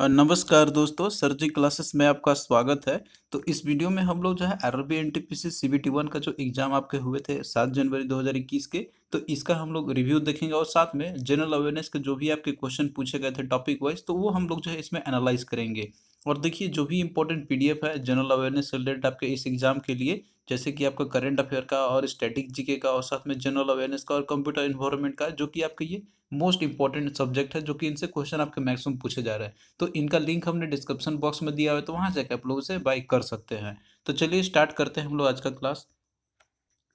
नमस्कार दोस्तों सर्जी क्लासेस में आपका स्वागत है तो इस वीडियो में हम लोग जो है RRB N T P C C B T one का जो एग्ज़ाम आपके हुए थे सात जनवरी दो हज़ार इक्कीस के तो इसका हम लोग रिव्यू देखेंगे और साथ में जनरल अवेयरनेस के जो भी आपके क्वेश्चन पूछे गए थे टॉपिक वाइज तो वो हम लोग जो है इसमें एनालाइज करेंगे और देखिए जो भी इम्पोर्टेंट पी डी एफ है जनरल अवेयरनेस रिलेटेड आपके इस एग्ज़ाम के लिए जैसे कि आपका करंट अफेयर का और स्टैटिक जीके का और साथ में जनरल अवेयरनेस का और कंप्यूटर इन्वायरमेंट का जो कि आपके ये मोस्ट इंपॉर्टेंट सब्जेक्ट है जो कि इनसे क्वेश्चन आपके मैक्सिमम पूछे जा रहे हैं तो इनका लिंक हमने डिस्क्रिप्शन बॉक्स में दिया हुआ है तो वहाँ जाकर आप लोग उसे बाई कर सकते हैं तो चलिए स्टार्ट करते हैं हम लोग आज का क्लास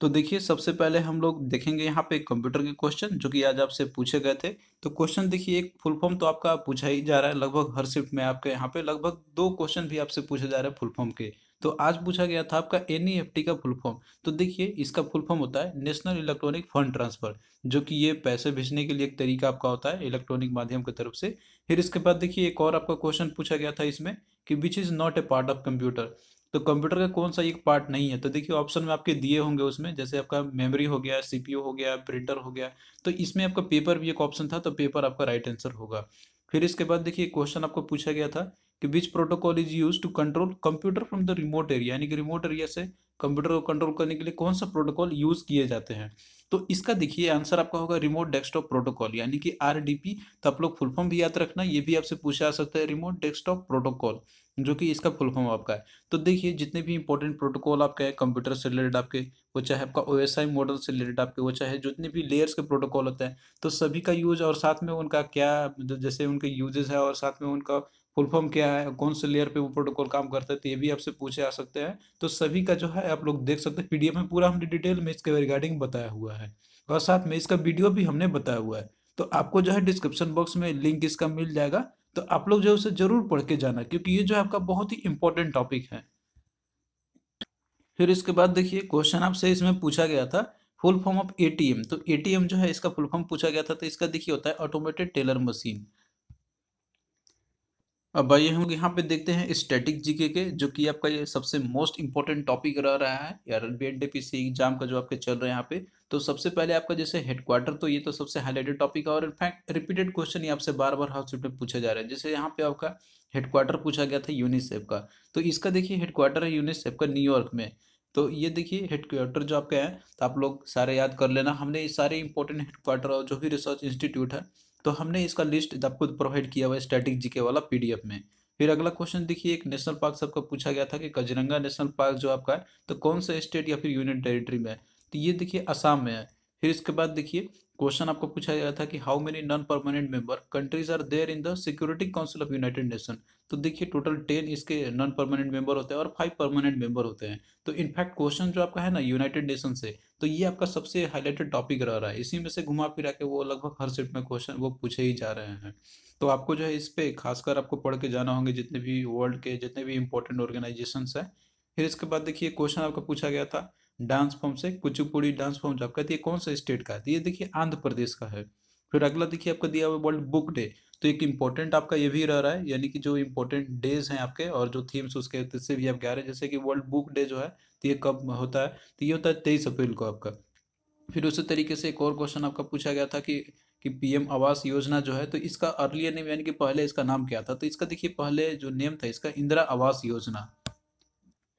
तो देखिए सबसे पहले हम लोग देखेंगे यहाँ पे कंप्यूटर के क्वेश्चन जो कि आज आपसे पूछे गए थे तो क्वेश्चन देखिए एक फुल फॉर्म तो आपका पूछा ही जा रहा है लगभग हर शिफ्ट में आपके यहाँ पे लगभग दो क्वेश्चन भी आपसे पूछे जा रहे हैं फुल फॉर्म के तो आज पूछा गया था आपका एन e का फुल फॉर्म तो देखिए इसका फुल फॉर्म होता है नेशनल इलेक्ट्रॉनिक फंड ट्रांसफर जो कि ये पैसे भेजने के लिए एक तरीका आपका होता है इलेक्ट्रॉनिक माध्यम की तरफ से फिर इसके बाद देखिए एक और आपका क्वेश्चन पूछा गया था इसमें कि which is not a part of computer तो कंप्यूटर का कौन सा एक पार्ट नहीं है तो देखिए ऑप्शन में आपके दिए होंगे उसमें जैसे आपका मेमोरी हो गया सीपीयू हो गया प्रिंटर हो गया तो इसमें आपका पेपर भी एक ऑप्शन था तो पेपर आपका राइट आंसर होगा फिर इसके बाद देखिए क्वेश्चन आपको पूछा गया था कि which protocol is use to control computer from the remote area यानी कि रिमोट एरिया से कंप्यूटर को कंट्रोल करने के लिए कौन सा प्रोटोकॉल यूज़ किए जाते हैं तो इसका देखिए आंसर आपका होगा रिमोट डेस्कटॉप प्रोटोकॉल यानी कि आर तो आप लोग फुलफॉर्म भी याद रखना ये भी आपसे पूछा जा सकता है रिमोट डेस्कटॉप प्रोटोकॉल जो कि इसका फुल फॉर्म आपका है तो देखिए जितने भी इंपॉर्टेंट प्रोटोकॉल आपके हैं कंप्यूटर से रिलेटेड आपके वो चाहे आपका ओ मॉडल से रिलेटेड आपके वो चाहे जितने भी लेयर्स के प्रोटोकॉल होते हैं तो सभी का यूज और साथ में उनका क्या जैसे उनके यूजेस है और साथ में उनका फुल फॉर्म क्या है कौन से लेयर पे वो प्रोटोकॉल काम करता है तो ये भी आपसे पूछे आ सकते हैं तो सभी का जो है आप लोग देख सकते हैं पीडीएफ में पूरा हमने डिटेल में इसके रिगार्डिंग बताया हुआ है और साथ में इसका वीडियो भी हमने बताया हुआ है तो आपको जो है डिस्क्रिप्शन बॉक्स में लिंक इसका मिल जाएगा तो आप लोग जो है उसे जरूर पढ़ के जाना क्योंकि ये जो है आपका बहुत ही इंपॉर्टेंट टॉपिक है फिर इसके बाद देखिए क्वेश्चन आपसे इसमें पूछा गया था फुल फॉर्म ऑफ एटीएम तो एटीएम जो है इसका फुल फॉर्म पूछा गया था तो इसका देखिए होता है ऑटोमेटेड टेलर मशीन अब भाई हम यहाँ पे देखते हैं स्टैटिक जीके के जो कि आपका ये सबसे मोस्ट इंपॉर्टेंट टॉपिक रह रहा है यार बी एड एग्जाम का जो आपके चल रहे हैं यहाँ पे तो सबसे पहले आपका जैसे हेडक्वार्टर तो ये तो सबसे हाईलाइटेड टॉपिक है और इनफैक्ट रिपीटेड क्वेश्चन ही आपसे बार बार हाउस में पूछा जा रहा है जैसे यहाँ पे आपका हेडक्वार्टर पूछा गया था यूनिसेफ का तो इसका देखिए हेडक्वार्टर है यूनिसेफ का न्यूयॉर्क में तो ये देखिए हेडक्वार्टर जो आपके हैं तो आप लोग सारे याद कर लेना हमने सारे इंपॉर्टेंट हेडक्वार्टर और जो भी रिसर्च इंस्टीट्यूट है तो हमने इसका लिस्ट आपको प्रोवाइड किया हुआ है स्टैटिक जीके वाला पीडीएफ में फिर अगला क्वेश्चन देखिए एक नेशनल पार्क सबका पूछा गया था कि कजरंगा नेशनल पार्क जो आपका है तो कौन सा स्टेट या फिर यूनियन टेरिटरी में है तो ये देखिए असम में है फिर इसके बाद देखिए क्वेश्चन आपको पूछा गया था कि how many non permanent member countries are there in the security council of United Nation तो देखिए टोटल टेन इसके नॉन परमानेंट मेंबर होते हैं और फाइव परमानेंट मेंबर होते हैं तो इनफैक्ट क्वेश्चन जो आपका है ना यूनाइटेड नेशन से तो ये आपका सबसे हाईलाइटेड टॉपिक रह रहा है इसी में से घुमा फिरा के वो लगभग हर सेट में क्वेश्चन वो पूछे ही जा रहे हैं तो आपको जो है इस पर खासकर आपको पढ़ के जाना होंगे जितने भी वर्ल्ड के जितने भी इंपॉर्टेंट ऑर्गेनाइजेशन है फिर इसके बाद देखिए क्वेश्चन आपका पूछा गया था डांस फॉर्म से कुचिपुड़ी डांस फॉर्म जो आपका तो कौन सा स्टेट का है तो ये देखिए आंध्र प्रदेश का है फिर अगला देखिए आपका दिया हुआ वर्ल्ड बुक डे तो एक इम्पोर्टेंट आपका ये भी रह रहा है यानी कि जो इम्पोर्टेंट डेज हैं आपके और जो थीम्स उसके इससे भी आप कह रहे हैं जैसे कि वर्ल्ड बुक डे जो है तो ये कब होता है तो ये होता है तेईस अप्रैल को आपका फिर उसी तरीके से एक और क्वेश्चन आपका पूछा गया था कि कि पीएम आवास योजना जो है तो इसका अर्लियर नेम यानी कि पहले इसका नाम क्या था तो इसका देखिए पहले जो नेम था इसका इंदिरा आवास योजना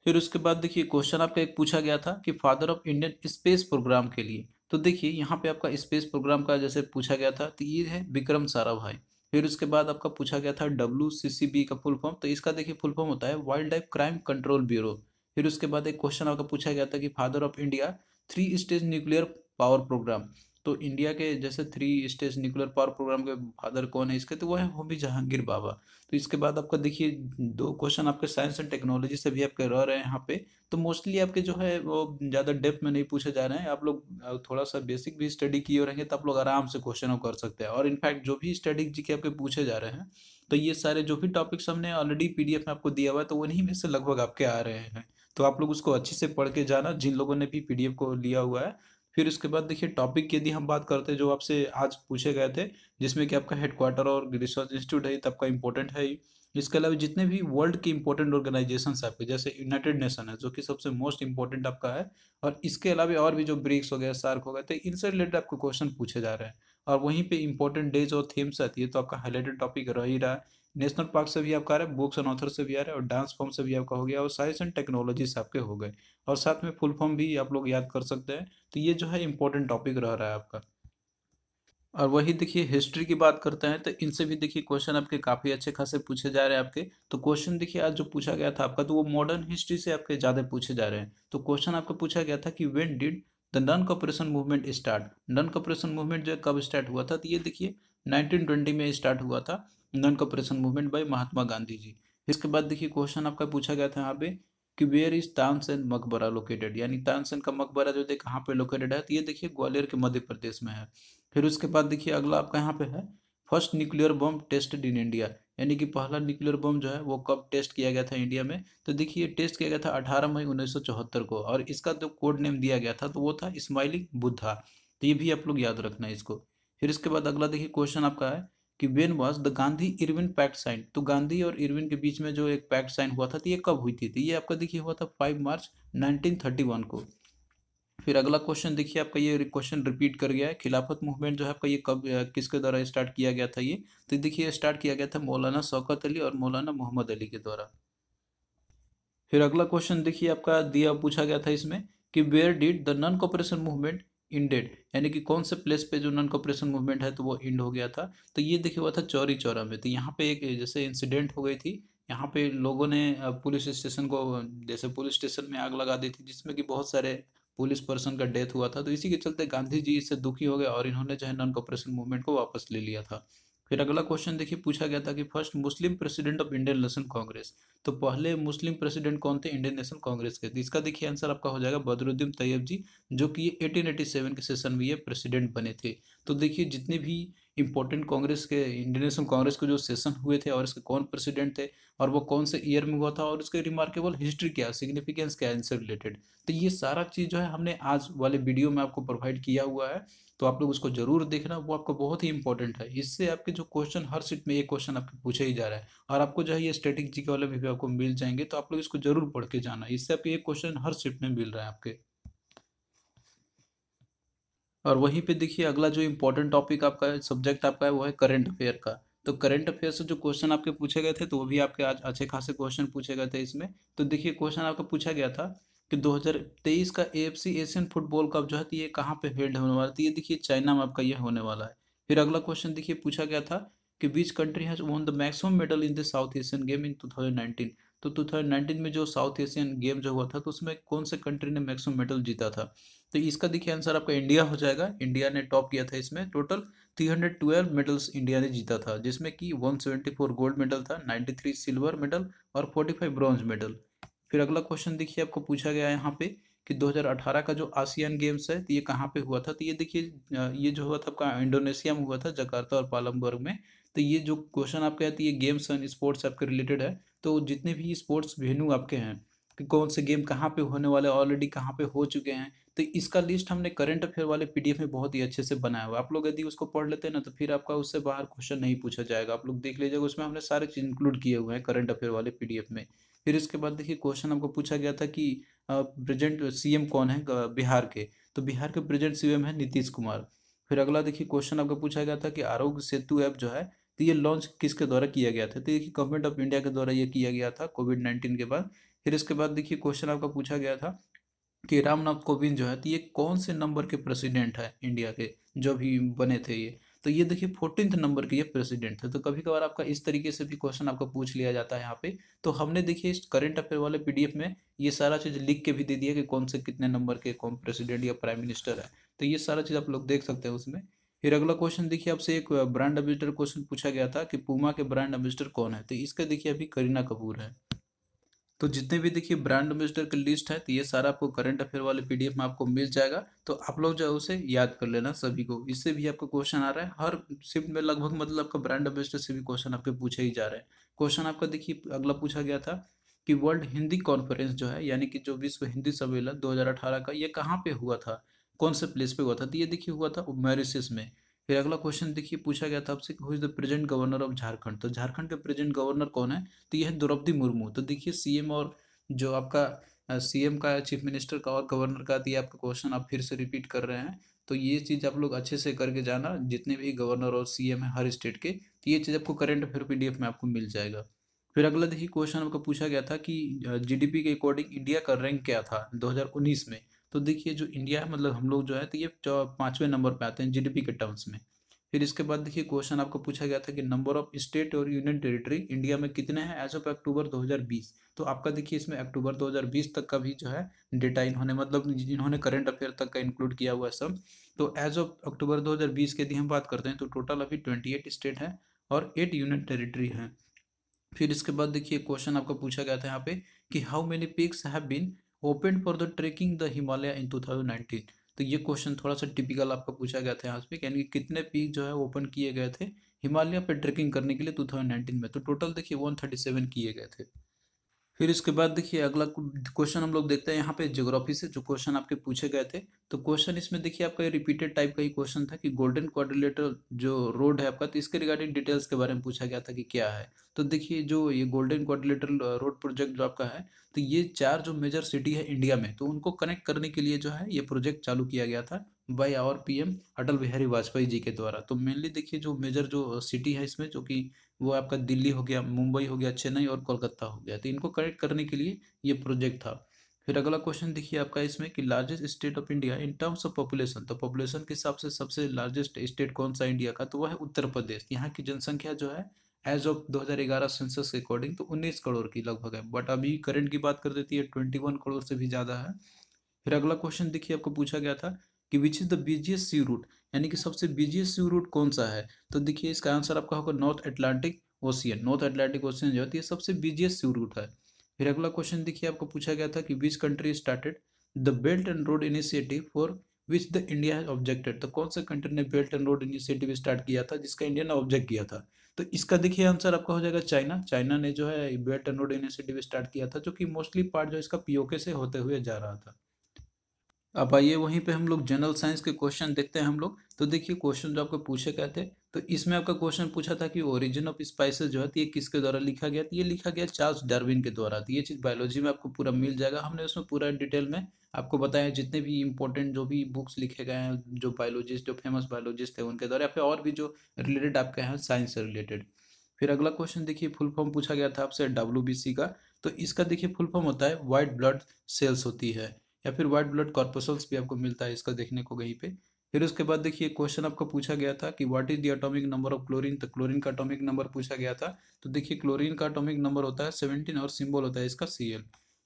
फिर उसके बाद देखिए क्वेश्चन आपका एक पूछा गया था कि father of Indian space programme के लिए तो देखिए यहाँ पे आपका स्पेस प्रोग्राम का जैसे पूछा गया था तो ये है विक्रम साराभाई फिर उसके बाद आपका पूछा गया था डब्ल्यू सी सी बी का फुल फॉर्म तो इसका देखिए फुल फॉर्म होता है wildlife crime control bureau फिर उसके बाद एक क्वेश्चन आपका पूछा गया था कि father of India three stage nuclear power programme तो इंडिया के जैसे three stage nuclear power programme के फादर कौन है इसके तो वो है वो भी जहांगीर बाबा तो इसके बाद आपका देखिए दो क्वेश्चन आपके साइंस एंड टेक्नोलॉजी से भी आपके रह रहे हैं यहाँ पे तो मोस्टली आपके जो है वो ज़्यादा डेप्थ में नहीं पूछे जा रहे हैं आप लोग थोड़ा सा बेसिक भी स्टडी किए रहेंगे तो आप लोग आराम से क्वेश्चनों कर सकते हैं और इनफैक्ट जो भी स्टडी जी के आपके पूछे जा रहे हैं तो ये सारे जो भी टॉपिक्स हमने ऑलरेडी पी में आपको दिया हुआ है तो उन्हीं में से लगभग आपके आ रहे हैं तो आप लोग उसको अच्छे से पढ़ के जाना जिन लोगों ने भी पीडीएफ को लिया हुआ है फिर उसके बाद देखिए टॉपिक की यदि हम बात करते हैं जो आपसे आज पूछे गए थे जिसमें कि आपका हेडक्वार्टर और रिसर्च इंस्टीट्यूट है तो आपका इंपॉर्टेंट है इसके अलावा जितने भी वर्ल्ड के इंपॉर्टेंट ऑर्गेनाइजेशन आपके जैसे यूनाइटेड नेशन है जो कि सबसे मोस्ट इंपॉर्टेंट आपका है और इसके अलावा और भी जो ब्रिक्स हो गया सार्क हो गया तो इनसे रिलेटेड आपको क्वेश्चन पूछे जा रहे हैं और वहीं पे इंपॉर्टेंट डेज और थीम्स आती है तो आपका हाईलाइटेड टॉपिक रह ही रहा है नेशनल पार्क से भी आपका आ रहा है बुक्स एंड ऑथर से भी आ रहा है और डांस फॉर्म से भी आपका हो गया और साइंस एंड टेक्नोलॉजी से आपके हो गए और साथ में फुल फॉर्म भी आप लोग याद कर सकते हैं तो ये जो है इंपॉर्टेंट टॉपिक रह रहा है आपका और वही देखिए हिस्ट्री की बात करते हैं तो इनसे भी देखिए क्वेश्चन आपके काफ़ी अच्छे खासे पूछे जा रहे हैं आपके तो क्वेश्चन देखिए आज जो पूछा गया था आपका तो वो मॉडर्न हिस्ट्री से आपके ज़्यादा पूछे जा रहे हैं तो क्वेश्चन आपका पूछा गया था कि when did the non cooperation movement start non cooperation movement जो है कब स्टार्ट हुआ था तो ये देखिए नाइनटीन में स्टार्ट हुआ था non cooperation movement by Mahatma Gandhi ji इसके बाद देखिए क्वेश्चन आपका पूछा गया था यहाँ पे कि वेयर इज तानसेन मकबरा लोकेटेड यानी तानसेन का मकबरा जो है कहाँ पे लोकेटेड है तो ये देखिए ग्वालियर के मध्य प्रदेश में है फिर उसके बाद देखिए अगला आपका यहाँ पे है first nuclear bomb tested in India यानी कि पहला न्यूक्लियर बम जो है वो कब टेस्ट किया गया था इंडिया में तो देखिए टेस्ट किया गया था अठारह मई चौहत्तर को और इसका जो कोड नेम दिया गया था तो वो था इस्माइलिंग बुद्धा तो ये भी आप लोग याद रखना है इसको फिर इसके बाद अगला देखिए क्वेश्चन आपका है कि when was the Gandhi Irwin pact sign तो गांधी और इरविन के बीच में जो एक पैक्ट साइन हुआ था तो ये कब हुई थी तो ये आपका देखिए हुआ था फाइव मार्च नाइनटीन को फिर अगला क्वेश्चन देखिए आपका ये क्वेश्चन रिपीट कर गया है खिलाफत मूवमेंट जो है आपका ये कब किसके द्वारा स्टार्ट किया गया था ये तो देखिए स्टार्ट किया गया था मौलाना शौकत अली और मौलाना मोहम्मद अली के द्वारा फिर अगला क्वेश्चन देखिए आपका दिया पूछा गया था इसमें कि where did the non cooperation movement ended यानी कि कौन से प्लेस पे जो नॉन कॉपरेशन मूवमेंट है तो वो इंड हो गया था तो ये देखिए हुआ था चौरी चौरा में तो यहाँ पे एक जैसे इंसिडेंट हो गई थी यहाँ पे लोगों ने पुलिस स्टेशन को जैसे पुलिस स्टेशन में आग लगा दी थी जिसमें कि बहुत सारे पुलिस पर्सन का डेथ हुआ था तो इसी के चलते गांधी जी इससे दुखी हो गए और इन्होंने जो है नॉन कॉपरेशन मूवमेंट को वापस ले लिया था फिर अगला क्वेश्चन देखिए पूछा गया था कि first Muslim president of Indian National Congress तो पहले मुस्लिम प्रेसिडेंट कौन थे इंडियन नेशनल कांग्रेस के इसका देखिए आंसर आपका हो जाएगा बदरुद्दीन तैयब जी जो कि 1887 के सेशन में ये प्रेसिडेंट बने थे तो देखिए जितने भी इंपॉर्टेंट कांग्रेस के इंडियन नेशनल कांग्रेस के जो सेशन हुए थे और इसके कौन प्रेसिडेंट थे और वो कौन से ईयर में हुआ था और इसके रिमार्केबल हिस्ट्री क्या सिग्निफिकेंस क्या इनसे रिलेटेड तो ये सारा चीज़ जो है हमने आज वाले वीडियो में आपको प्रोवाइड किया हुआ है तो आप लोग उसको जरूर देखना वो आपको बहुत ही इंपॉर्टेंट है इससे आपके जो क्वेश्चन हर सीट में एक क्वेश्चन आपके पूछा ही जा रहा है और आपको जो है ये स्टेटिक जी के वाले भी, भी आपको मिल जाएंगे तो आप लोग इसको जरूर पढ़ के जाना इससे आपके एक क्वेश्चन हर सीट में मिल रहा है आपके और वहीं पे देखिए अगला जो इम्पोर्टेंट टॉपिक आपका सब्जेक्ट आपका है वो है करंट अफेयर का तो करंट अफेयर से जो क्वेश्चन आपके पूछे गए थे तो वो भी आपके आज अच्छे खासे क्वेश्चन पूछे गए थे इसमें तो देखिए क्वेश्चन आपका पूछा गया था कि 2023 का एएफसी एशियन फुटबॉल कप जो है कि ये कहाँ पे हेल्ड होने वाला है तो ये देखिए चाइना में आपका ये होने वाला है फिर अगला क्वेश्चन देखिए पूछा गया था कि which country has won the maximum medal in the South Asian game in 2019 तो 2019 में जो साउथ एशियन गेम जो हुआ था तो उसमें कौन से कंट्री ने मैक्सिमम मेडल जीता था तो इसका देखिए आंसर आपका इंडिया हो जाएगा इंडिया ने टॉप किया था इसमें टोटल 312 मेडल्स इंडिया ने जीता था जिसमें कि 174 गोल्ड मेडल था 93 सिल्वर मेडल और 45 ब्रॉन्ज मेडल फिर अगला क्वेश्चन देखिए आपको पूछा गया है यहाँ पे कि 2018 का जो आसियान गेम्स है तो ये कहाँ पे हुआ था तो ये देखिए ये जो हुआ था आपका इंडोनेशिया में हुआ था जकार्ता और पालमबर्ग में तो ये जो क्वेश्चन आपका है तो ये गेम्स एंड स्पोर्ट्स आपके रिलेटेड है तो जितने भी स्पोर्ट्स वेन्यू आपके हैं कि कौन से गेम कहाँ पे होने वाले ऑलरेडी कहाँ पे हो चुके हैं तो इसका लिस्ट हमने करंट अफेयर वाले पीडीएफ में बहुत ही अच्छे से बनाया हुआ है आप लोग यदि उसको पढ़ लेते हैं ना तो फिर आपका उससे बाहर क्वेश्चन नहीं पूछा जाएगा आप लोग देख लीजिएगा उसमें हमने सारे चीज़ इंक्लूड किए हुए हैं करंट अफेयर वाले पीडीएफ में फिर इसके बाद देखिए क्वेश्चन आपको पूछा गया था कि प्रेजेंट सीएम कौन है बिहार के तो बिहार के प्रेजेंट सीएम है नीतीश कुमार फिर अगला देखिए क्वेश्चन आपको पूछा गया था कि आरोग्य सेतु ऐप जो है तो ये लॉन्च किसके द्वारा किया गया था तो देखिए गवर्नमेंट ऑफ इंडिया के द्वारा ये किया गया था कोविड नाइन्टीन के बाद फिर इसके बाद देखिए क्वेश्चन आपका पूछा गया था कि रामनाथ कोविंद जो है तो ये कौन से नंबर के प्रेसिडेंट है इंडिया के जो भी बने थे ये तो ये देखिए फोर्टीन नंबर के ये प्रेसिडेंट थे तो कभी कभार आपका इस तरीके से भी क्वेश्चन आपका पूछ लिया जाता है यहाँ पे तो हमने देखिए इस करंट अफेयर वाले पीडीएफ में ये सारा चीज़ लिख के भी दे दिया कि कौन से कितने नंबर के कौन प्रेसिडेंट या प्राइम मिनिस्टर है तो ये सारा चीज़ आप लोग देख सकते हैं उसमें फिर अगला क्वेश्चन देखिए आपसे एक ब्रांड एम्बेसडर क्वेश्चन पूछा गया था कि पूमा के ब्रांड एम्बेसडर कौन है तो इसका देखिए अभी करीना कपूर है तो जितने भी देखिए ब्रांड एम्बेसडर की लिस्ट है तो ये सारा आपको करंट अफेयर वाले पीडीएफ में आपको मिल जाएगा तो आप लोग जो है उसे याद कर लेना सभी को इससे भी आपका क्वेश्चन आ रहा है हर शिफ्ट में लगभग मतलब आपका ब्रांड एम्बेसडर से भी क्वेश्चन आपके पूछे ही जा रहे हैं क्वेश्चन आपका देखिए अगला पूछा गया था कि वर्ल्ड हिंदी कॉन्फ्रेंस जो है यानी कि जो विश्व हिंदी सम्मेलन दो का ये कहाँ पे हुआ था कौन से प्लेस पे हुआ था तो ये देखिए हुआ था मॉरिशस में फिर अगला क्वेश्चन देखिए पूछा गया था आपसे who is the present governor of Jharkhand तो झारखंड के प्रेजेंट गवर्नर कौन है तो यह है द्रौपदी मुर्मू तो देखिए सीएम और जो आपका सीएम का चीफ मिनिस्टर का और गवर्नर का दिया तो आपका क्वेश्चन आप फिर से रिपीट कर रहे हैं तो ये चीज़ आप लोग अच्छे से करके जाना जितने भी गवर्नर और सीएम है हर स्टेट के तो ये चीज़ आपको करेंट अफेयर पी में आपको मिल जाएगा फिर अगला देखिए क्वेश्चन आपका पूछा गया था कि जीडीपी के अकॉर्डिंग इंडिया का रैंक क्या था 2019 में तो देखिए जो इंडिया है मतलब हम लोग जो है तो ये पाँचवें नंबर पे आते हैं जीडीपी के टर्म्स में फिर इसके बाद देखिए क्वेश्चन आपको पूछा गया था कि नंबर ऑफ स्टेट और यूनियन टेरिटरी इंडिया में कितने हैं एज ऑफ अक्टूबर 2020 तो आपका देखिए इसमें अक्टूबर 2020 तक का भी जो है डेटा इन्होंने मतलब जिन्होंने करंट अफेयर तक का इंक्लूड किया हुआ है सब तो एज ऑफ अक्टूबर 2020 के यदि हम बात करते हैं तो टोटल अभी ट्वेंटी स्टेट हैं और एट यूनियन टेरिटरी हैं फिर इसके बाद देखिए क्वेश्चन आपको पूछा गया था यहाँ पे कि how many peaks have been open for the trekking the Himalaya in two thousand nineteen तो ये क्वेश्चन थोड़ा सा टिपिकल आपका पूछा गया था यहाँ पे यानी कि कितने पीक जो है ओपन किए गए थे हिमालय पे ट्रेकिंग करने के लिए टू थाउजेंड नाइनटीन में तो टोटल देखिए वन थर्टी सेवन किए गए थे फिर इसके बाद देखिए अगला क्वेश्चन हम लोग देखते हैं यहाँ पे ज्योग्राफी से जो क्वेश्चन आपके पूछे गए थे तो क्वेश्चन इसमें देखिए आपका रिपीटेड टाइप का ही क्वेश्चन था कि गोल्डन क्वाड्रिलेटर जो रोड है आपका तो इसके रिगार्डिंग डिटेल्स के बारे में पूछा गया था कि क्या है तो देखिए जो ये गोल्डन क्वारिलेटर रोड प्रोजेक्ट जो आपका है तो ये चार जो मेजर सिटी है इंडिया में तो उनको कनेक्ट करने के लिए जो है ये प्रोजेक्ट चालू किया गया था by our P Atal Bihari Vajpayee ji के द्वारा तो मेनली देखिए जो मेजर जो सिटी है इसमें जो कि वो आपका दिल्ली हो गया मुंबई हो गया चेन्नई और कोलकाता हो गया तो इनको कनेक्ट करने के लिए ये प्रोजेक्ट था फिर अगला क्वेश्चन देखिए आपका इसमें कि largest state of India in terms of population तो पॉपुलेशन के हिसाब से सबसे लार्जेस्ट स्टेट कौन सा इंडिया का तो वह है उत्तर प्रदेश यहाँ की जनसंख्या जो है एज ऑफ 2011 सेंसस के अकॉर्डिंग तो 19 करोड़ की लगभग है बट अभी करंट की बात कर देती है 21 करोड़ से भी ज़्यादा है फिर अगला क्वेश्चन देखिए आपको पूछा गया था कि which is the busiest sea route यानी कि सबसे बिजिएस्ट सी रूट कौन सा है तो देखिए इसका आंसर आपका होगा North Atlantic Ocean North Atlantic Ocean जो होती है तो सबसे बिजिएस्ट सी रूट है फिर अगला क्वेश्चन देखिए आपको पूछा गया था कि which country started the Belt and Road Initiative for which the India objected तो कौन सा कंट्री ने Belt and Road Initiative start किया था जिसका इंडिया ने ऑब्जेक्ट किया था तो इसका देखिए आंसर आपका हो जाएगा चाइना चाइना ने जो है बेल्ट इनिशिएटिव स्टार्ट किया था जो कि मोस्टली पार्ट जो इसका पीओके से होते हुए जा रहा था अब आइए वहीं पे हम लोग जनरल साइंस के क्वेश्चन देखते हैं हम लोग तो देखिए क्वेश्चन जो आपको पूछे गए थे तो इसमें आपका क्वेश्चन पूछा था कि ओरिजिन ऑफ स्पाइसेस जो है तो ये किसके द्वारा लिखा गया तो ये लिखा गया चार्ल्स डार्विन के द्वारा तो ये चीज़ बायोलॉजी में आपको पूरा मिल जाएगा हमने उसमें पूरा डिटेल में आपको बताया जितने भी इम्पोर्टेंट जो भी बुक्स लिखे गए हैं जो बायोलॉजिस्ट जो फेमस बायोलॉजिस्ट है उनके द्वारा या फिर और भी जो रिलेटेड आपके हैं साइंस से रिलेटेड फिर अगला क्वेश्चन देखिए फुल फॉर्म पूछा गया था आपसे डब्ल्यू का तो इसका देखिए फुल फॉर्म होता है वाइट ब्लड सेल्स होती है या फिर वाइट ब्लड कॉर्पोसल्स भी आपको मिलता है इसका देखने को कहीं पे फिर उसके बाद देखिए क्वेश्चन आपको पूछा गया था कि what is the atomic number of chlorine तो क्लोरीन का एटॉमिक नंबर पूछा गया था तो देखिए क्लोरीन का एटॉमिक नंबर होता है सेवनटीन और सिंबल होता है इसका सी एल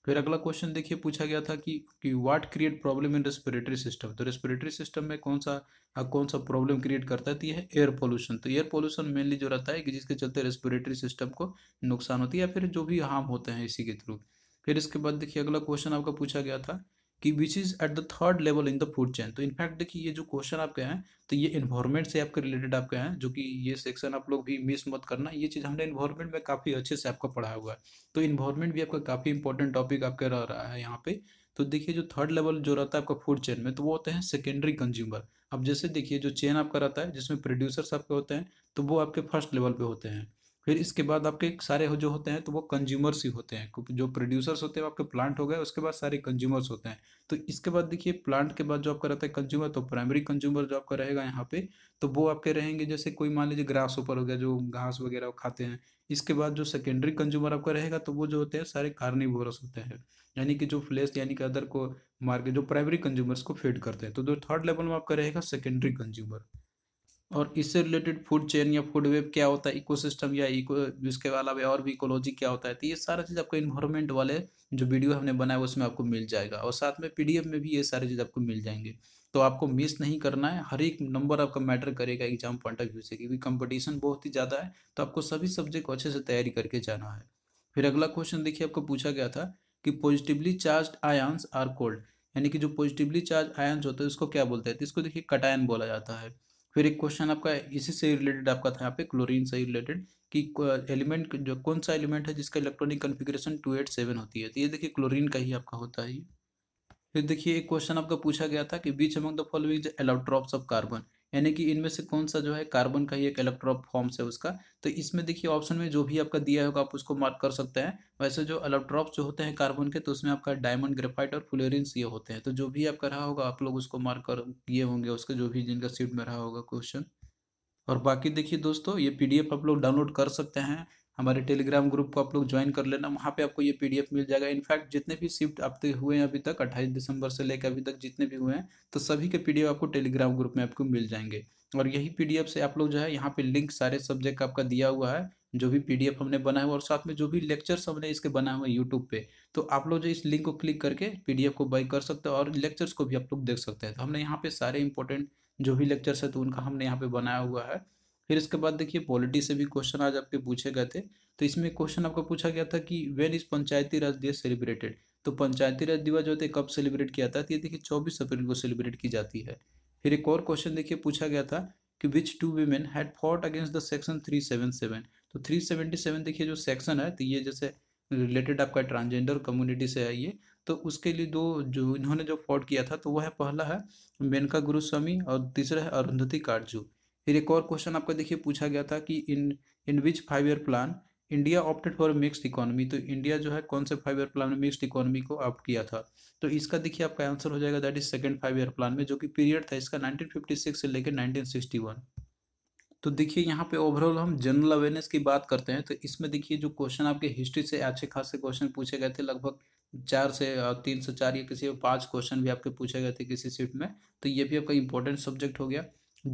फिर अगला क्वेश्चन देखिए पूछा गया था कि कि what create problem in respiratory system तो रेस्पिरेटरी सिस्टम में कौन सा आ, हाँ, कौन सा प्रॉब्लम क्रिएट करता है तो यह एयर पोल्यूशन तो एयर पोल्यूशन मेनली जो रहता है कि जिसके चलते रेस्पिरेटरी सिस्टम को नुकसान होती है या फिर जो भी हार्म होते हैं इसी के थ्रू फिर इसके बाद देखिए अगला क्वेश्चन आपका पूछा गया था कि which is at the third level in the food chain तो इनफैक्ट देखिए ये जो क्वेश्चन आपके हैं तो ये इन्वायरमेंट से आपके रिलेटेड आपके हैं जो कि ये सेक्शन आप लोग भी मिस मत करना ये चीज़ हमने इन्वायरमेंट में काफ़ी अच्छे से आपका पढ़ाया हुआ है तो इन्वायरमेंट भी आपका काफ़ी इंपॉर्टेंट टॉपिक आपका रह रहा है यहाँ पे तो देखिए जो थर्ड लेवल जो रहता है आपका फूड चेन में तो वो होते हैं सेकेंडरी कंज्यूमर अब जैसे देखिए जो चेन आपका रहता है जिसमें प्रोड्यूसर्स आपके होते हैं तो वो आपके फर्स्ट लेवल पे होते हैं फिर इसके बाद आपके सारे हो जो होते हैं तो वो कंज्यूमर्स ही होते हैं जो प्रोड्यूसर्स होते हैं आपके प्लांट हो गए उसके बाद सारे कंज्यूमर्स होते हैं तो इसके बाद देखिए प्लांट के बाद जो आपका रहता है कंज्यूमर तो प्राइमरी कंज्यूमर जो आपका रहेगा यहाँ पे तो वो आपके रहेंगे जैसे कोई मान लीजिए ग्रास ऊपर हो गया जो घास वगैरह खाते हैं इसके बाद जो सेकेंडरी कंज्यूमर आपका रहेगा तो वो जो होते हैं सारे कार्निवोरस होते हैं यानी कि जो फ्लेश यानी कि अदर को मार्केट जो प्राइमरी कंज्यूमर्स को फीड करते हैं तो जो थर्ड लेवल में आपका रहेगा सेकेंडरी कंज्यूमर और इससे रिलेटेड फूड चेन या फूड वेब क्या होता है इकोसिस्टम या इको इसके अलावा और भी इकोलॉजी क्या होता है तो ये सारा चीज़ आपको इन्वायरमेंट वाले जो वीडियो हमने बनाया उसमें आपको मिल जाएगा और साथ में पीडीएफ में भी ये सारी चीज़ आपको मिल जाएंगे तो आपको मिस नहीं करना है हर एक नंबर आपका मैटर करेगा एग्जाम पॉइंट ऑफ व्यू से क्योंकि कंपटीशन बहुत ही ज़्यादा है तो आपको सभी सब्जेक्ट अच्छे से तैयारी करके जाना है फिर अगला क्वेश्चन देखिए आपको पूछा गया था कि positively charge ions are called यानी कि जो पॉजिटिवली चार्ज आयन्स होते हैं उसको क्या बोलते हैं तो इसको देखिए कटायन बोला जाता है फिर एक क्वेश्चन आपका इसी से रिलेटेड आपका था यहाँ पे क्लोरीन से रिलेटेड कि एलिमेंट जो कौन सा एलिमेंट है जिसका electronic configuration two eight seven होती है तो ये देखिए क्लोरीन का ही आपका होता है फिर देखिए एक क्वेश्चन आपका पूछा गया था कि which among the following is allotropes of carbon यानी कि इनमें से कौन सा जो है कार्बन का ही एक इलेक्ट्रॉप फॉर्म्स है उसका तो इसमें देखिए ऑप्शन में जो भी आपका दिया होगा आप उसको मार्क कर सकते हैं वैसे जो इलेक्ट्रॉप जो होते हैं कार्बन के तो उसमें आपका डायमंड ग्रेफाइट और फ्लोरेंस ये होते हैं तो जो भी आपका रहा होगा आप लोग उसको मार्क कर किए होंगे उसके जो भी जिनका सीट में रहा होगा क्वेश्चन और बाकी देखिए दोस्तों ये पी आप लोग डाउनलोड कर सकते हैं हमारे टेलीग्राम ग्रुप को आप लोग ज्वाइन कर लेना वहाँ पे आपको ये पीडीएफ मिल जाएगा इनफैक्ट जितने भी शिफ्ट आप तक हुए हैं अभी तक 28 दिसंबर से लेकर अभी तक जितने भी हुए हैं तो सभी के पीडीएफ आपको टेलीग्राम ग्रुप में आपको मिल जाएंगे और यही पीडीएफ से आप लोग जो है यहाँ पे लिंक सारे सब्जेक्ट आपका दिया हुआ है जो भी पी हमने बनाया हुआ और साथ में जो भी लेक्चर्स हमने इसके बनाए हुए यूट्यूब पे तो आप लोग जो इस लिंक को क्लिक करके पी को बाई कर सकते हो और लेक्चर्स को भी आप लोग देख सकते हैं तो हमने यहाँ पे सारे इंपॉर्टेंट जो भी लेक्चर्स है तो उनका हमने यहाँ पे बनाया हुआ है फिर इसके बाद देखिए पॉलिटी से भी क्वेश्चन आज आपके पूछे गए थे तो इसमें क्वेश्चन आपका पूछा गया था कि वेन इज पंचायती राज दिवस सेलिब्रेटेड तो पंचायती राज दिवस जो है कब सेलिब्रेट किया जाता है तो ये देखिए चौबीस अप्रैल को सेलिब्रेट की जाती है फिर एक और क्वेश्चन देखिए पूछा गया था कि which two women had fought against the section three seven seven तो थ्री सेवेंटी सेवन देखिए जो सेक्शन है तो ये जैसे रिलेटेड आपका ट्रांसजेंडर कम्युनिटी से है ये तो उसके लिए दो जो इन्होंने जो फॉट किया था तो वह पहला है मेनका गुरुस्वामी और तीसरा है अरुंधति कार्जू फिर एक और क्वेश्चन आपका देखिए पूछा गया था कि in in which five year plan India opted for mixed economy तो इंडिया जो है कौन से फाइव ईयर प्लान में मिक्स्ड इकोनॉमी को ऑप्ट किया था तो इसका देखिए आपका आंसर हो जाएगा that is second five year plan में जो कि पीरियड था इसका 1956 से लेकर 1961 तो देखिए यहाँ पे ओवरऑल हम जनरल अवेयरनेस की बात करते हैं तो इसमें देखिए जो क्वेश्चन आपके हिस्ट्री से अच्छे खासे क्वेश्चन पूछे गए थे लगभग चार से तीन से चार या किसी पांच क्वेश्चन भी आपके पूछे गए थे किसी सीट में तो ये भी आपका इंपॉर्टेंट सब्जेक्ट हो गया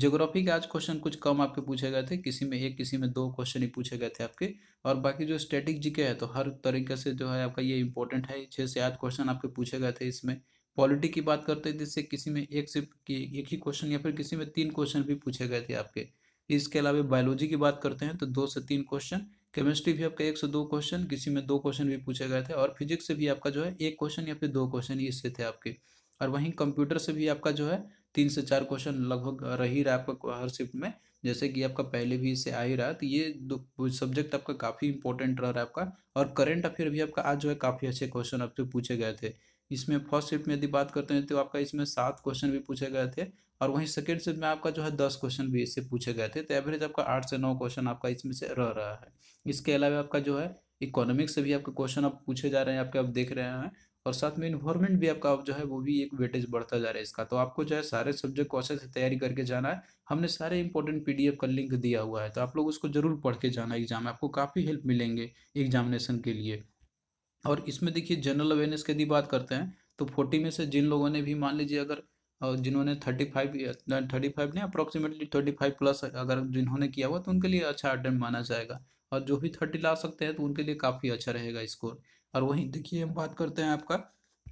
ज्योग्राफी के आज क्वेश्चन कुछ कम आपके पूछे गए थे किसी में एक किसी में दो क्वेश्चन ही पूछे गए थे आपके और बाकी जो स्टैटिक जीके है तो हर तरीके से जो है आपका ये इंपॉर्टेंट है छः से आठ क्वेश्चन आपके पूछे गए थे इसमें पॉलिटी की बात करते हैं जिससे किसी में एक से एक ही क्वेश्चन या फिर किसी में तीन क्वेश्चन भी पूछे गए थे आपके इसके अलावा बायोलॉजी की बात करते हैं तो दो से तीन क्वेश्चन केमिस्ट्री भी आपका एक से दो क्वेश्चन किसी में दो क्वेश्चन भी पूछे गए थे और फिजिक्स से भी आपका जो है एक क्वेश्चन या फिर दो क्वेश्चन इससे थे आपके और वहीं कंप्यूटर से भी आपका जो है तीन से चार क्वेश्चन लगभग रह ही रहा है आपका हर शिफ्ट में जैसे कि आपका पहले भी इससे आ ही रहा है तो ये दो सब्जेक्ट आपका काफ़ी इंपॉर्टेंट रह रहा है आपका और करंट अफेयर भी आपका आज जो है काफ़ी अच्छे क्वेश्चन आपसे पूछे गए थे इसमें फर्स्ट शिफ्ट में यदि बात करते हैं तो आपका इसमें सात क्वेश्चन भी पूछे गए थे और वहीं सेकेंड शिफ्ट में आपका जो है दस क्वेश्चन भी इससे पूछे गए थे तो एवरेज आपका आठ से नौ क्वेश्चन आपका इसमें से रह रहा है इसके अलावा आपका जो है इकोनॉमिक्स से भी आपके क्वेश्चन आप पूछे जा रहे हैं आपके आप देख रहे हैं और साथ में इन्वॉर्मेंट भी आपका जो है वो भी एक वेटेज बढ़ता जा रहा है इसका तो आपको जो है सारे सब्जेक्ट को अच्छे से तैयारी करके जाना है हमने सारे इंपॉर्टेंट पीडीएफ का लिंक दिया हुआ है तो आप लोग उसको जरूर पढ़ के जाना एग्जाम में आपको काफ़ी हेल्प मिलेंगे एग्जामिनेशन के लिए और इसमें देखिए जनरल अवेयरनेस की यदि बात करते हैं तो फोर्टी में से जिन लोगों ने भी मान लीजिए अगर जिन्होंने थर्टी फाइव थर्टी फाइव ने अप्रॉक्सीमेटली थर्टी फाइव प्लस अगर जिन्होंने किया हुआ तो उनके लिए अच्छा अटेम्प्ट माना जाएगा और जो भी थर्टी ला सकते हैं तो उनके लिए काफ़ी अच्छा रहेगा स्कोर और वहीं देखिए हम बात करते हैं आपका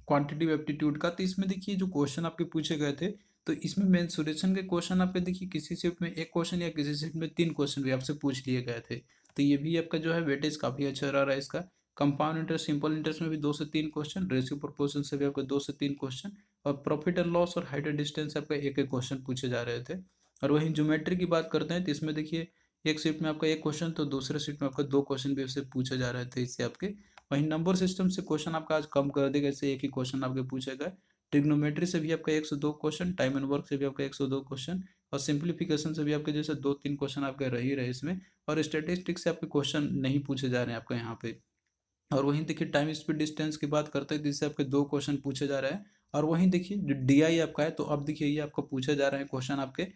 क्वांटिटिव एप्टीट्यूड का तो इसमें देखिए जो क्वेश्चन आपके पूछे गए थे तो इसमें मेन सुरेशन के क्वेश्चन आपके देखिए किसी शिफ्ट में एक क्वेश्चन या किसी शिफ्ट में तीन क्वेश्चन भी आपसे पूछ लिए गए थे तो ये भी आपका जो है वेटेज काफ़ी अच्छा रह रहा है इसका कंपाउंड इंटरेस्ट सिंपल इंटरेस्ट में भी दो से तीन क्वेश्चन रेशियो प्रोपोर्शन से भी आपका दो से तीन क्वेश्चन और प्रॉफिट एंड लॉस और हाइट एंड डिस्टेंस आपका एक एक क्वेश्चन पूछे जा रहे थे और वहीं ज्योमेट्री की बात करते हैं तो इसमें देखिए एक शिफ्ट में आपका एक क्वेश्चन तो दूसरे शिफ्ट में आपका दो क्वेश्चन भी आपसे पूछे जा रहे थे इससे आपके वहीं नंबर सिस्टम से क्वेश्चन आपका आज कम कर देगा इससे एक ही क्वेश्चन आपके पूछे गए ट्रिग्नोमेट्री से भी आपका दो क्वेश्चन टाइम एंड वर्क से भी आपका दो क्वेश्चन और सिंप्लीफिकेशन से भी आपके जैसे दो तीन क्वेश्चन आपके रह ही रहे इसमें और स्टेटिस्टिक्स से आपके क्वेश्चन नहीं पूछे जा रहे हैं आपके यहाँ पे और वहीं देखिए टाइम स्पीड डिस्टेंस की बात करते हैं जिससे आपके दो क्वेश्चन पूछे जा रहे हैं और वहीं देखिए जो डी आपका है तो अब देखिए ये आपको पूछे जा रहे हैं क्वेश्चन आपके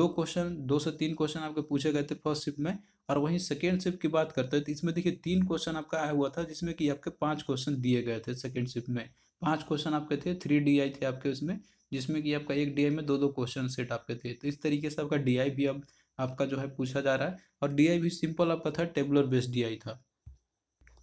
दो क्वेश्चन दो से तीन क्वेश्चन आपके पूछे गए थे फर्स्ट शिफ्ट में और वहीं सेकेंड शिफ्ट की बात करते हैं तो इसमें देखिए तीन क्वेश्चन आपका आया हुआ था जिसमें कि आपके पांच क्वेश्चन दिए गए थे सेकेंड शिफ्ट में पांच क्वेश्चन आपके थे थ्री डी थे आपके उसमें जिसमें कि आपका एक डी में दो दो क्वेश्चन सेट आपके थे तो इस तरीके से आपका डी भी अब आपका जो है पूछा जा रहा है और डी भी सिंपल आपका था टेबुलर बेस्ड डी था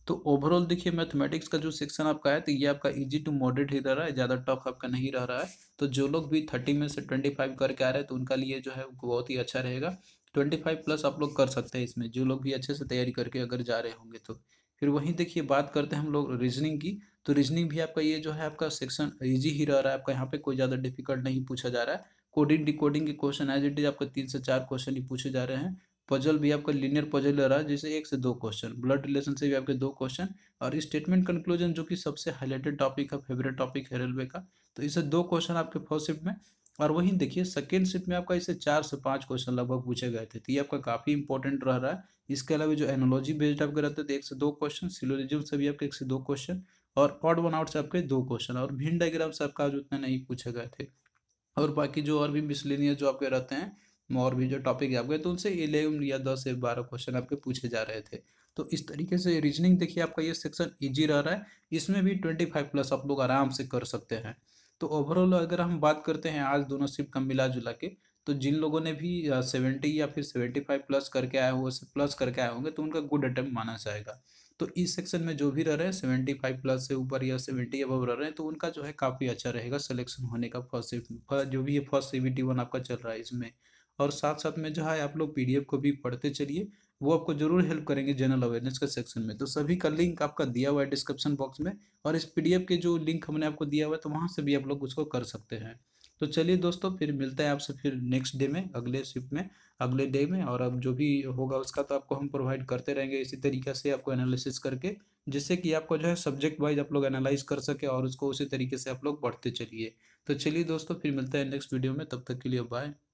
तो ओवरऑल देखिए मैथमेटिक्स का जो सेक्शन आपका है तो ये आपका इजी टू मॉडरेट ही रह रहा है ज़्यादा टफ आपका नहीं रह रहा है तो जो लोग भी थर्टी में से ट्वेंटी फाइव करके आ रहे हैं तो उनका लिए जो है बहुत ही अच्छा रहेगा ट्वेंटी फाइव प्लस आप लोग कर सकते हैं इसमें जो लोग भी अच्छे से तैयारी करके अगर जा रहे होंगे तो फिर वहीं देखिए बात करते हैं हम लोग रीजनिंग की तो रीजनिंग भी आपका ये जो है आपका सेक्शन ईजी ही रह रहा है आपका यहाँ पे कोई ज़्यादा डिफिकल्ट नहीं पूछा जा रहा है कोडिंग डिकोडिंग के क्वेश्चन एज इट इज आपका तीन से चार क्वेश्चन ही पूछे जा रहे हैं पजल भी आपका लीनियर पजल रहा है जैसे एक से दो क्वेश्चन ब्लड रिलेशन से भी आपके दो क्वेश्चन और स्टेटमेंट कंक्लूजन जो कि सबसे हाईलाइटेड टॉपिक है फेवरेट टॉपिक है रेलवे का तो इसे दो क्वेश्चन आपके फर्स्ट शिफ्ट में और वहीं देखिए सेकेंड शिफ्ट में आपका इसे चार से पाँच क्वेश्चन लगभग पूछे गए थे तो ये आपका काफ़ी इंपॉर्टेंट रह रहा है इसके अलावा जो एनोलॉजी बेस्ड आपके रहते थे एक से दो क्वेश्चन सिलोरिज्म से भी आपके एक से दो क्वेश्चन और कॉड वन आउट से आपके दो क्वेश्चन और भिन डायग्राम से आपका आज उतने नहीं पूछे गए थे और बाकी जो और भी मिसलिनियर जो आपके रहते हैं और भी जो टॉपिक है आपके तो उनसे इलेवन या दस या बारह क्वेश्चन आपके पूछे जा रहे थे तो इस तरीके से रीजनिंग देखिए आपका ये सेक्शन इजी रह रहा है इसमें भी ट्वेंटी फाइव प्लस आप लोग आराम से कर सकते हैं तो ओवरऑल अगर हम बात करते हैं आज दोनों शिप का मिला जुला के तो जिन लोगों ने भी सेवेंटी या फिर सेवेंटी फाइव प्लस करके आए हुए प्लस करके आए होंगे तो उनका गुड अटैम्प्ट माना जाएगा तो इस सेक्शन में जो भी रह रहे हैं सेवेंटी फाइव प्लस से ऊपर या सेवेंटी अब रह रहे हैं तो उनका जो है काफ़ी अच्छा रहेगा सिलेक्शन होने का फर्स्ट जो भी ये फर्स्ट वन आपका चल रहा है इसमें और साथ साथ में जो है आप लोग पीडीएफ को भी पढ़ते चलिए वो आपको जरूर हेल्प करेंगे जनरल अवेयरनेस का सेक्शन में तो सभी का लिंक आपका दिया हुआ है डिस्क्रिप्शन बॉक्स में और इस पी के जो लिंक हमने आपको दिया हुआ है तो वहाँ से भी आप लोग उसको कर सकते हैं तो चलिए दोस्तों फिर मिलता है आपसे फिर नेक्स्ट डे में अगले शिफ्ट में अगले डे में और अब जो भी होगा उसका तो आपको हम प्रोवाइड करते रहेंगे इसी तरीके से आपको एनालिसिस करके जिससे कि आपको जो है सब्जेक्ट वाइज आप लोग एनालाइज कर सके और उसको उसी तरीके से आप लोग पढ़ते चलिए तो चलिए दोस्तों फिर मिलता है नेक्स्ट वीडियो में तब तक के लिए बाय